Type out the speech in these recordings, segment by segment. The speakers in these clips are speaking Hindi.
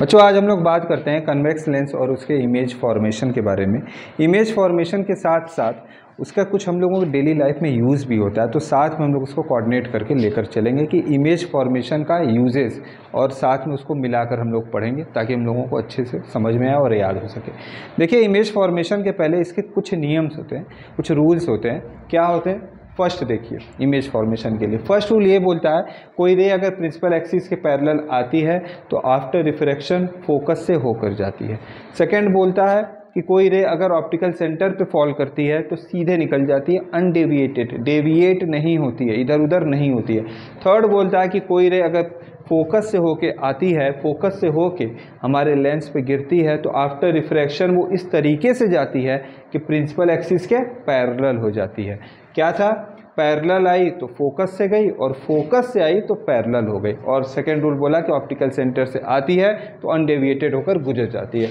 बच्चों आज हम लोग बात करते हैं कन्वेक्स लेंस और उसके इमेज फॉर्मेशन के बारे में इमेज फॉर्मेशन के साथ साथ उसका कुछ हम लोगों को डेली लाइफ में यूज़ भी होता है तो साथ में हम लोग उसको कोऑर्डिनेट करके लेकर चलेंगे कि इमेज फॉर्मेशन का यूजेस और साथ में उसको मिलाकर हम लोग पढ़ेंगे ताकि हम लोगों को अच्छे से समझ में आए और याद हो सके देखिए इमेज फॉर्मेशन के पहले इसके कुछ नियम्स होते हैं कुछ रूल्स होते हैं क्या होते हैं फर्स्ट देखिए इमेज फॉर्मेशन के लिए फर्स्ट रूल ये बोलता है कोई रे अगर प्रिंसिपल एक्सिस के पैरेलल आती है तो आफ्टर रिफ्रैक्शन फोकस से होकर जाती है सेकेंड बोलता है कि कोई रे अगर ऑप्टिकल सेंटर पे फॉल करती है तो सीधे निकल जाती है अनडेविएटेड डेविएट नहीं होती है इधर उधर नहीं होती है थर्ड बोलता है कि कोई रे अगर फोकस से होके आती है फोकस से होके हमारे लेंस पे गिरती है तो आफ्टर रिफ्रैक्शन वो इस तरीके से जाती है कि प्रिंसिपल एक्सिस के पैरेलल हो जाती है क्या था पैरेलल आई तो फोकस से गई और फोकस से आई तो पैरेलल हो गई और सेकेंड रूल बोला कि ऑप्टिकल सेंटर से आती है तो अनडेविएटेड होकर गुजर जाती है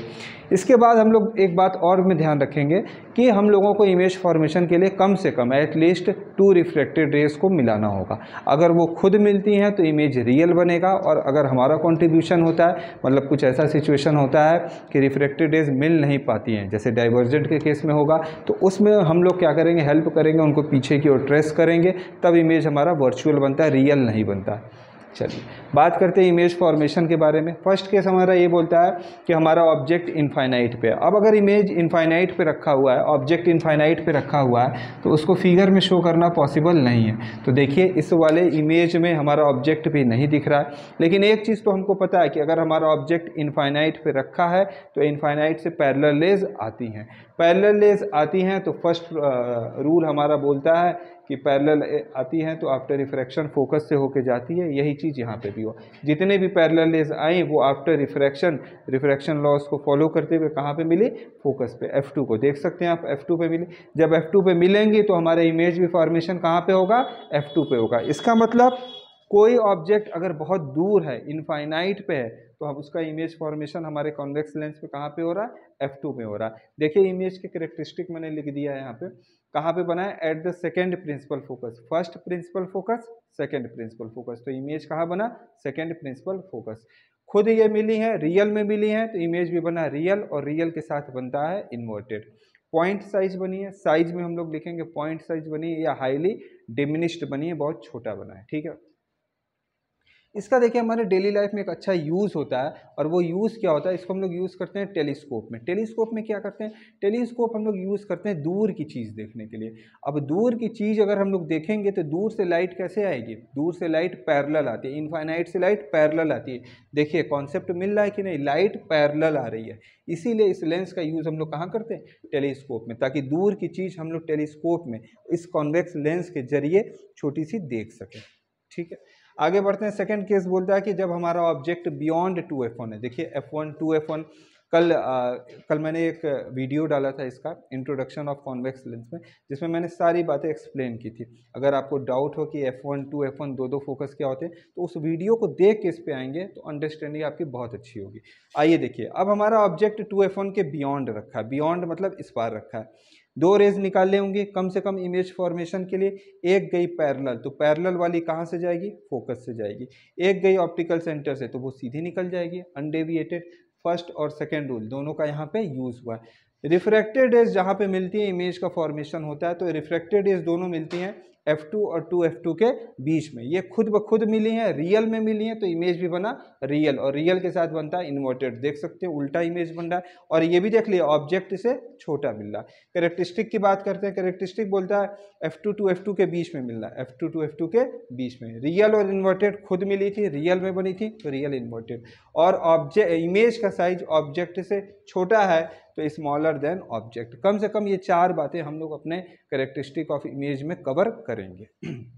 इसके बाद हम लोग एक बात और में ध्यान रखेंगे कि हम लोगों को इमेज फॉर्मेशन के लिए कम से कम एटलीस्ट टू रिफ्लेक्टेड रेस को मिलाना होगा अगर वो खुद मिलती हैं तो इमेज रियल बनेगा और अगर हमारा कॉन्ट्रीब्यूशन होता है मतलब कुछ ऐसा सिचुएशन होता है कि रिफ्लेक्टेड रेज मिल नहीं पाती हैं जैसे डाइवर्जेंट के केस में होगा तो उसमें हम लोग क्या करेंगे हेल्प करेंगे उनको पीछे की ओर ट्रेस करेंगे तब इमेज हमारा वर्चुअल बनता है रियल नहीं बनता है चलिए बात करते हैं इमेज फॉर्मेशन के बारे में फर्स्ट केस हमारा ये बोलता है कि हमारा ऑब्जेक्ट इनफाइनाइट पे है अब अगर इमेज इनफाइनाइट पे रखा हुआ है ऑब्जेक्ट इनफाइनाइट पे रखा हुआ है तो उसको फिगर में शो करना पॉसिबल नहीं है तो देखिए इस वाले इमेज में हमारा ऑब्जेक्ट भी नहीं दिख रहा है लेकिन एक चीज़ तो हमको पता है कि अगर हमारा ऑब्जेक्ट इनफाइनाइट पर रखा है तो इनफाइनाइट से पैरल लेज आती हैं पैरल लेज आती हैं तो फर्स्ट रूल हमारा बोलता है कि पैरेलल आती है तो आफ्टर रिफ्रैक्शन फोकस से होके जाती है यही चीज़ यहाँ पे भी हो जितने भी पैरेलल रेज आए वो आफ्टर रिफ्रैक्शन रिफ्रैक्शन लॉस को फॉलो करते हुए कहाँ पे मिले फोकस पे F2 को देख सकते हैं आप F2 पे मिले जब F2 पे मिलेंगे तो हमारा इमेज भी फॉर्मेशन कहाँ पर होगा F2 पे होगा इसका मतलब कोई ऑब्जेक्ट अगर बहुत दूर है इनफाइनाइट पे है तो हम उसका इमेज फॉर्मेशन हमारे कॉन्वेक्स लेंस पे कहाँ पे हो रहा है एफ टू में हो रहा है देखिए इमेज के करेक्टरिस्टिक मैंने लिख दिया है यहाँ पे कहाँ पे बना है at the second principal focus first principal focus second principal focus तो इमेज कहाँ बना सेकेंड प्रिंसिपल फोकस खुद ये मिली है रियल में मिली है तो इमेज भी बना रियल और रियल के साथ बनता है इन्वर्टेड पॉइंट साइज बनी है साइज में हम लोग लिखेंगे पॉइंट साइज बनी है या हाईली डिमिनिश्ड बनी है बहुत छोटा बना है ठीक है इसका देखिए हमारे डेली लाइफ में एक अच्छा यूज़ होता है और वो यूज़ क्या होता है इसको हम लोग यूज़ करते हैं टेलीस्कोप में टेलीस्कोप में क्या करते हैं टेलीस्कोप हम लोग यूज़ करते हैं दूर की चीज़ देखने के लिए अब दूर की चीज़ अगर हम लोग देखेंगे तो दूर से लाइट कैसे आएगी दूर से लाइट पैरल आती है इनफाइनाइट से लाइट पैरल आती है देखिए कॉन्सेप्ट मिल रहा है कि नहीं लाइट पैरल आ रही है इसीलिए इस लेंस का यूज़ हम लोग कहाँ करते हैं टेलीस्कोप में ताकि दूर की चीज़ हम लोग टेलीस्कोप में इस कॉन्वेक्स लेंस के जरिए छोटी सी देख सकें ठीक है आगे बढ़ते हैं सेकेंड केस बोलता है कि जब हमारा object beyond two F one है देखिए F one two F one कल आ, कल मैंने एक वीडियो डाला था इसका इंट्रोडक्शन ऑफ कॉन्वेक्स लेंस में जिसमें मैंने सारी बातें एक्सप्लेन की थी अगर आपको डाउट हो कि F one two F one दो दो फोकस क्या होते हैं तो उस वीडियो को देख के इस पर आएंगे तो अंडरस्टैंडिंग आपकी बहुत अच्छी होगी आइए देखिए अब हमारा ऑब्जेक्ट टू एफ वन के बियॉन्ड रखा है बियॉन्ड मतलब इस बार रखा है दो रेज निकालने होंगे कम से कम इमेज फॉर्मेशन के लिए एक गई पैरल तो पैरल वाली कहाँ से जाएगी फोकस से जाएगी एक गई ऑप्टिकल सेंटर से तो वो सीधी निकल जाएगी अनडेविएटेड फर्स्ट और सेकेंड रूल दोनों का यहाँ पे यूज़ हुआ है रिफ्रैक्टेड रेज जहाँ पे मिलती है इमेज का फॉर्मेशन होता है तो रिफ्रैक्टेड रेज दोनों मिलती हैं F2 और 2F2 के बीच में ये खुद ब खुद मिली हैं रियल में मिली हैं तो इमेज भी बना रियल और रियल के साथ बनता है इन्वर्टेड देख सकते हैं उल्टा इमेज बन रहा है और ये भी देख लिए ऑब्जेक्ट से छोटा मिल रहा है करेक्टिस्टिक की बात करते हैं करेक्टिस्टिक बोलता है F two two F two के बीच में मिल रहा है F two two F two के बीच में रियल और इन्वर्टेड खुद मिली थी रियल में बनी थी तो रियल इन्वर्टेड और ऑब्जेक्ट इमेज का साइज ऑब्जेक्ट से छोटा है तो स्मॉलर देन ऑब्जेक्ट कम से कम ये चार बातें हम लोग अपने करेक्टरिस्टिक ऑफ इमेज में कवर करेंगे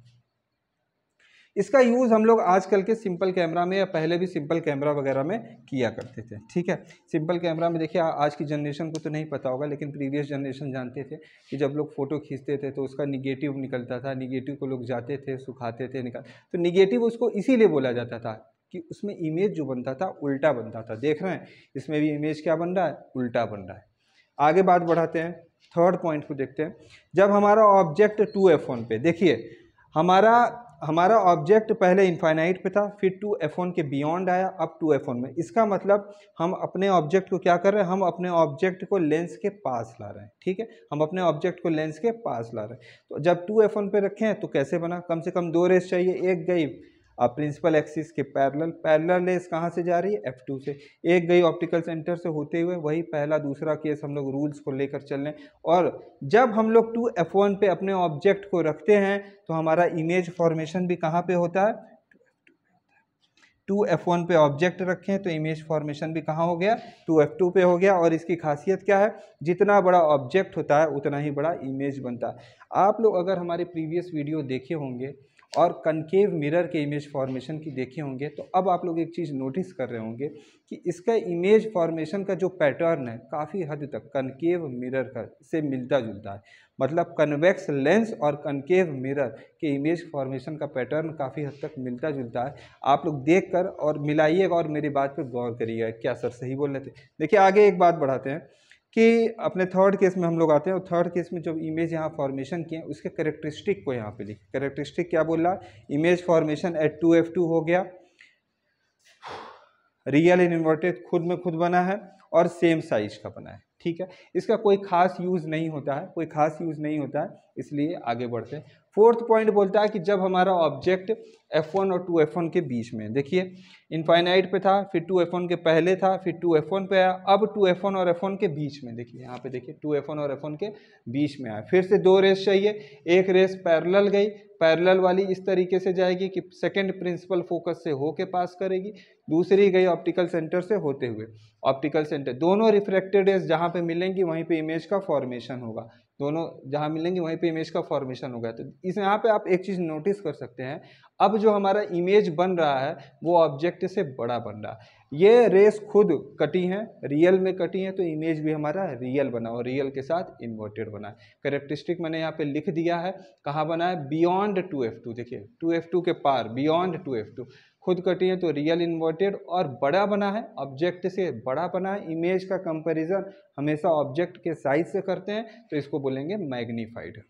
इसका यूज़ हम लोग आजकल के सिंपल कैमरा में या पहले भी सिंपल कैमरा वगैरह में किया करते थे ठीक है सिंपल कैमरा में देखिए आज की जनरेशन को तो नहीं पता होगा लेकिन प्रीवियस जनरेशन जानते थे कि जब लोग फ़ोटो खींचते थे तो उसका निगेटिव निकलता था निगेटिव को लोग जाते थे सुखाते थे निकाल तो निगेटिव उसको इसीलिए बोला जाता था कि उसमें इमेज जो बनता था उल्टा बनता था देख रहे हैं इसमें भी इमेज क्या बन रहा है उल्टा बन रहा है आगे बात बढ़ाते हैं थर्ड पॉइंट को देखते हैं जब हमारा ऑब्जेक्ट टू एफ वन पे देखिए हमारा हमारा ऑब्जेक्ट पहले इन्फाइनाइट पे था फिर टू एफ वन के बियॉन्ड आया अब टू एफ वन में इसका मतलब हम अपने ऑब्जेक्ट को क्या कर रहे हैं हम अपने ऑब्जेक्ट को लेंस के पास ला रहे हैं ठीक है हम अपने ऑब्जेक्ट को लेंस के पास ला रहे हैं तो जब टू एफ वन पे रखें तो कैसे बना कम से कम दो रेस चाहिए एक गई अब प्रिंसिपल एक्सिस के पैरेलल पैरेलल रेस कहाँ से जा रही है एफ टू से एक गई ऑप्टिकल सेंटर से होते हुए वही पहला दूसरा केस हम लोग रूल्स को लेकर चल रहे और जब हम लोग टू एफ वन पे अपने ऑब्जेक्ट को रखते हैं तो हमारा इमेज फॉर्मेशन भी कहाँ पे होता है टू एफ वन पे ऑब्जेक्ट रखें तो इमेज फॉर्मेशन भी कहाँ हो गया टू एफ टू पे हो गया और इसकी खासियत क्या है जितना बड़ा ऑब्जेक्ट होता है उतना ही बड़ा इमेज बनता है आप लोग अगर हमारे प्रीवियस वीडियो देखे होंगे और कनकेव मिरर के इमेज फॉर्मेशन की देखे होंगे तो अब आप लोग एक चीज़ नोटिस कर रहे होंगे कि इसका इमेज फॉर्मेशन का जो पैटर्न है काफ़ी हद तक कनकेव मिरर का से मिलता जुलता है मतलब कन्वेक्स लेंस और कनकेव मिरर के इमेज फॉर्मेशन का पैटर्न काफ़ी हद तक मिलता जुलता है आप लोग देख कर और मिलाइएगा और मेरी बात पर गौर करिएगा क्या सर सही बोल रहे थे देखिए आगे एक बात बढ़ाते हैं कि अपने थर्ड केस में हम लोग आते हैं और थर्ड केस में जब इमेज यहाँ फॉर्मेशन किए उसके करेक्टरिस्टिक को यहाँ पे लिखे करेक्टरिस्टिक क्या बोल रहा है image formation at two F two हो गया रियल इन इन्वर्टेड खुद में खुद बना है और सेम साइज का बना है ठीक है इसका कोई खास यूज़ नहीं होता है कोई खास यूज़ नहीं होता है इसलिए आगे बढ़ते हैं फोर्थ पॉइंट बोलता है कि जब हमारा ऑब्जेक्ट एफ वन और टू एफ वन के बीच में देखिए इनफाइनाइट पे था फिर टू एफ वन के पहले था फिर टू एफ वन पे आया अब टू एफ वन और एफ वन के बीच में देखिए यहाँ पे देखिए टू एफ वन और एफ वन के बीच में आया फिर से दो रेस चाहिए एक रेस पैरेलल गई पैरेलल वाली इस तरीके से जाएगी कि सेकेंड प्रिंसिपल फोकस से होके पास करेगी दूसरी गई ऑप्टिकल सेंटर से होते हुए ऑप्टिकल सेंटर दोनों रिफ्रैक्टेड रेस जहाँ पर मिलेंगी वहीं पर इमेज का फॉर्मेशन होगा दोनों जहाँ मिलेंगे वहीं पे इमेज का फॉर्मेशन होगा तो इस यहाँ पे आप एक चीज़ नोटिस कर सकते हैं अब जो हमारा इमेज बन रहा है वो ऑब्जेक्ट से बड़ा बन रहा है ये रेस खुद कटी हैं रियल में कटी हैं तो इमेज भी हमारा रियल बना और रियल के साथ इन्वर्टेड बना है करेक्टरिस्टिक मैंने यहाँ पे लिख दिया है कहाँ बना है बियॉन्ड टू एफ टू देखिए टू एफ टू के पार बियॉन्ड टू एफ टू खुद कटी है तो रियल इन्वर्टेड और बड़ा बना है ऑब्जेक्ट से बड़ा बना है इमेज का कंपैरिजन हमेशा ऑब्जेक्ट के साइज से करते हैं तो इसको बोलेंगे मैग्नीफाइड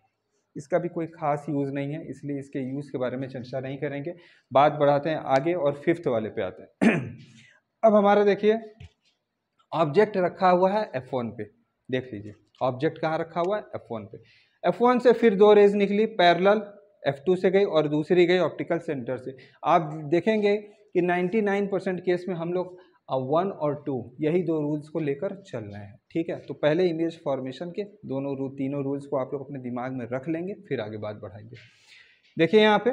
इसका भी कोई खास यूज़ नहीं है इसलिए इसके यूज़ के बारे में चर्चा नहीं करेंगे बात बढ़ाते हैं आगे और फिफ्थ वाले पे आते हैं अब हमारा देखिए ऑब्जेक्ट रखा हुआ है एफ पे देख लीजिए ऑब्जेक्ट कहाँ रखा हुआ है एफ पे एफ से फिर दो रेज निकली पैरल F2 से गई और दूसरी गई ऑप्टिकल सेंटर से आप देखेंगे कि 99 परसेंट केस में हम लोग वन और टू यही दो रूल्स को लेकर चल रहे हैं ठीक है तो पहले इमेज फॉर्मेशन के दोनों रूल तीनों रूल्स को आप लोग अपने दिमाग में रख लेंगे फिर आगे बात बढ़ाएंगे देखिए यहाँ पे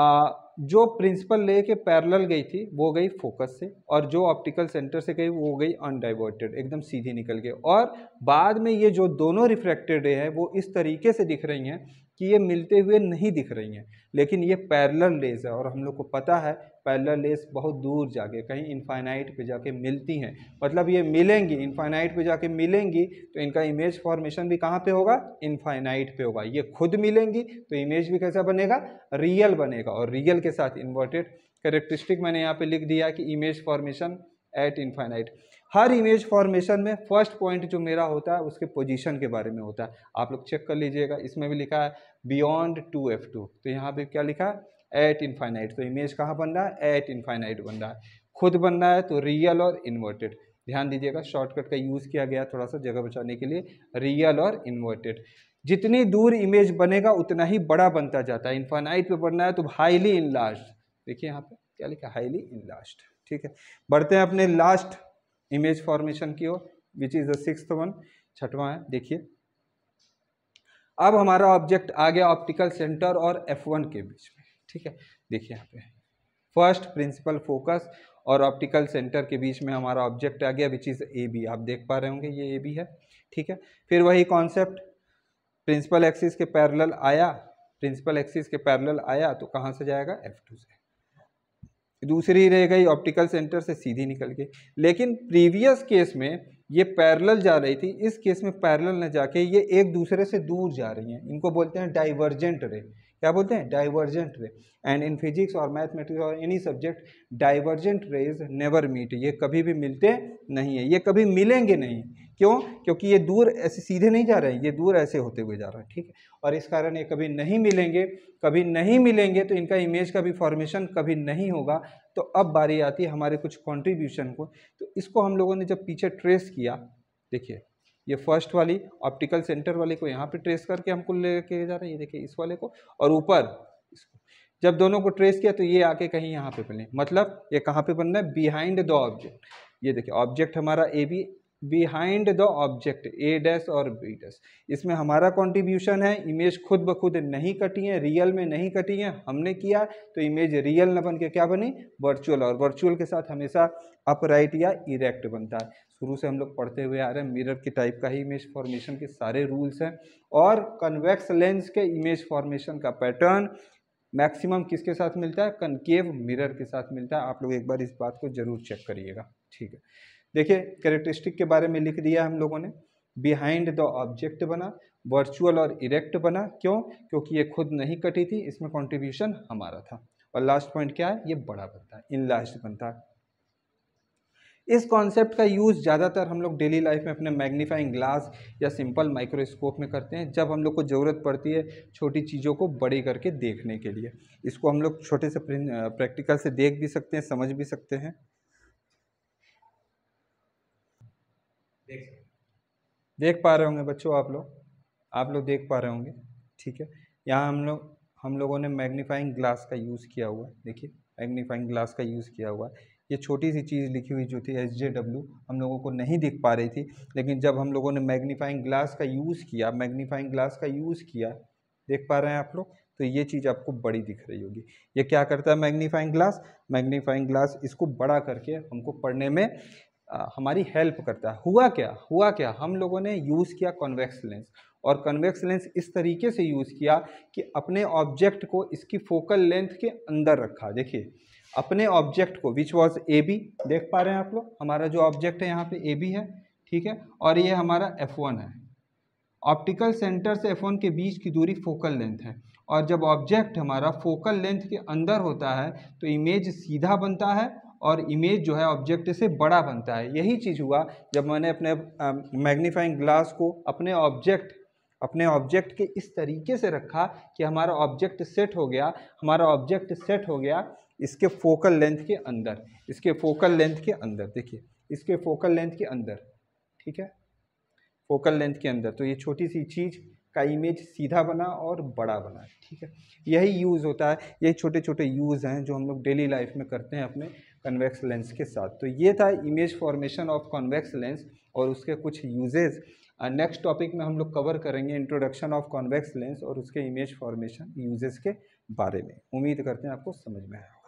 आ, जो प्रिंसिपल ले के पैरल गई थी वो गई फोकस से और जो ऑप्टिकल सेंटर से गई वो गई अनडाइवर्टेड एकदम सीधी निकल गई और बाद में ये जो दोनों रिफ्रैक्टेड रे हैं वो इस तरीके से दिख रही हैं कि ये मिलते हुए नहीं दिख रही हैं लेकिन ये पैरल लेस है और हम लोग को पता है पैरल लेस बहुत दूर जाके कहीं इन्फाइनाइट पे जाके मिलती हैं मतलब ये मिलेंगी इनफाइनाइट पे जाके मिलेंगी तो इनका इमेज फॉर्मेशन भी कहाँ पे होगा इनफाइनाइट पे होगा ये खुद मिलेंगी तो इमेज भी कैसा बनेगा रियल बनेगा और रियल के साथ इन्वर्टेड करेक्टरिस्टिक मैंने यहाँ पे लिख दिया कि इमेज फॉर्मेशन एट इन्फाइनाइट हर इमेज फॉर्मेशन में फर्स्ट पॉइंट जो मेरा होता है उसके पोजीशन के बारे में होता है आप लोग चेक कर लीजिएगा इसमें भी लिखा है बियॉन्ड टू एफ टू तो यहाँ पे क्या लिखा है एट इन्फाइनाइट तो इमेज कहाँ बन रहा है एट इन्फाइनाइट बन रहा है खुद बन रहा है तो रियल और इन्वर्टेड ध्यान दीजिएगा शॉर्टकट का यूज़ किया गया थोड़ा सा जगह बचाने के लिए रियल और इन्वर्टेड जितनी दूर इमेज बनेगा उतना ही बड़ा बनता जाता है इन्फानाइट पे बनना है तो हाईली इन लास्ट देखिए यहाँ पे क्या लिखा हाईली इन लास्ट ठीक है बढ़ते हैं अपने लास्ट इमेज फॉर्मेशन की ओर which is the six one छठवा है देखिए अब हमारा ऑब्जेक्ट आ गया ऑप्टिकल सेंटर और एफ वन के बीच में ठीक है देखिए यहाँ पे फर्स्ट प्रिंसिपल फोकस और ऑप्टिकल सेंटर के बीच में हमारा ऑब्जेक्ट आ गया विच इज़ ए बी आप देख पा रहे होंगे ये ए बी है ठीक है फिर वही कॉन्सेप्ट प्रिंसिपल एक्सिस के पैरेलल आया प्रिंसिपल एक्सिस के पैरेलल आया तो कहाँ से जाएगा एफ टू से दूसरी रह गई ऑप्टिकल सेंटर से सीधी निकल गई लेकिन प्रीवियस केस में ये पैरेलल जा रही थी इस केस में पैरेलल न जाके ये एक दूसरे से दूर जा रही हैं इनको बोलते हैं डाइवर्जेंट रे क्या बोलते हैं divergent ray and in physics और मैथमेटिक्स और any subject divergent rays never meet ये कभी भी मिलते नहीं है ये कभी मिलेंगे नहीं क्यों क्योंकि ये दूर ऐसे सीधे नहीं जा रहे हैं ये दूर ऐसे होते हुए जा रहा है ठीक है और इस कारण ये कभी नहीं मिलेंगे कभी नहीं मिलेंगे तो इनका इमेज का भी फॉर्मेशन कभी नहीं होगा तो अब बारी आती है हमारे कुछ कॉन्ट्रीब्यूशन को तो इसको हम लोगों ने जब पीछे ट्रेस किया देखिए ये फर्स्ट वाली ऑप्टिकल सेंटर वाले को यहाँ पे ट्रेस करके हमको ले के जा रहे हैं ये देखिए इस वाले को और ऊपर जब दोनों को ट्रेस किया तो ये आके कहीं यहाँ पे बने मतलब ये कहाँ पे बनना है बिहाइंड द ऑब्जेक्ट ये देखिए ऑब्जेक्ट हमारा A B behind the object A dash और बी डैस इसमें हमारा कॉन्ट्रीब्यूशन है इमेज खुद ब खुद नहीं कटी है रियल में नहीं कटी है हमने किया तो इमेज रियल न बन के क्या बनी वर्चुअल और वर्चुअल के साथ हमेशा अपराइट या इरेक्ट बनता है शुरू से हम लोग पढ़ते हुए आ रहे हैं मिरर के टाइप का ही इमेज फॉर्मेशन के सारे रूल्स हैं और कन्वेक्स लेंस के इमेज फॉर्मेशन का पैटर्न मैक्सिमम किसके साथ मिलता है कनकेव मिरर के साथ मिलता है आप लोग एक बार इस बात को जरूर चेक करिएगा ठीक है देखिए कैरेक्टरिस्टिक के बारे में लिख दिया हम लोगों ने बिहाइंड द ऑब्जेक्ट बना वर्चुअल और इरेक्ट बना क्यों क्योंकि ये खुद नहीं कटी थी इसमें कंट्रीब्यूशन हमारा था और लास्ट पॉइंट क्या है ये बड़ा बनता है इन लास्ट बनता है इस कॉन्सेप्ट का यूज़ ज़्यादातर हम लोग डेली लाइफ में अपने मैग्नीफाइंग ग्लास या सिंपल माइक्रोस्कोप में करते हैं जब हम लोग को ज़रूरत पड़ती है छोटी चीज़ों को बड़ी करके देखने के लिए इसको हम लोग छोटे से प्रैक्टिकल से देख भी सकते हैं समझ भी सकते हैं देख पा रहे होंगे बच्चों आप लोग आप लोग देख पा रहे होंगे ठीक है यहाँ हम लोग हम लोगों ने मैग्नीफाइंग ग्लास का यूज़ किया हुआ है देखिए मैग्नीफाइंग ग्लास का यूज़ किया हुआ है ये छोटी सी चीज़ लिखी हुई जो थी एस जे डब्ल्यू हम लोगों को नहीं दिख पा रही थी लेकिन जब हम लोगों ने मैग्नीफाइंग ग्लास का यूज़ किया मैग्नीफाइंग ग्लास का यूज़ किया देख पा रहे हैं आप लोग तो ये चीज़ आपको बड़ी दिख रही होगी ये क्या करता है मैग्नीफाइंग ग्लास मैग्नीफाइंग ग्लास इसको बड़ा करके हमको पढ़ने में हमारी हेल्प करता है हुआ क्या हुआ क्या हम लोगों ने यूज़ किया कॉन्वेक्स लेंस और कन्वेक्स लेंस इस तरीके से यूज़ किया कि अपने ऑब्जेक्ट को इसकी फोकल लेंथ के अंदर रखा देखिए अपने ऑब्जेक्ट को विच वॉज ए बी देख पा रहे हैं आप लोग हमारा जो ऑब्जेक्ट है यहाँ पे ए बी है ठीक है और ये हमारा एफ वन है ऑप्टिकल सेंटर से एफ वन के बीच की दूरी फोकल लेंथ है और जब ऑब्जेक्ट हमारा फोकल लेंथ के अंदर होता है तो इमेज सीधा बनता है और इमेज जो है ऑब्जेक्ट से बड़ा बनता है यही चीज़ हुआ जब मैंने अपने मैग्नीफाइंग ग्लास को अपने ऑब्जेक्ट अपने ऑब्जेक्ट के इस तरीके से रखा कि हमारा ऑब्जेक्ट सेट हो गया हमारा ऑब्जेक्ट सेट हो गया इसके फोकल लेंथ के अंदर इसके फोकल लेंथ के अंदर देखिए इसके फोकल लेंथ के अंदर ठीक है फोकल लेंथ के अंदर तो ये छोटी सी चीज़ का इमेज सीधा बना और बड़ा बना ठीक है यही यूज़ होता है यही छोटे छोटे यूज़ हैं जो हम लोग डेली लाइफ में करते हैं अपने कन्वेक्स लेंस के साथ तो ये था image formation of convex lens और उसके कुछ यूजेज़ नेक्स्ट टॉपिक में हम लोग कवर करेंगे इंट्रोडक्शन ऑफ कॉन्वेक्स लेंस और उसके इमेज फॉर्मेशन यूजेस के बारे में उम्मीद करते हैं आपको समझ में आया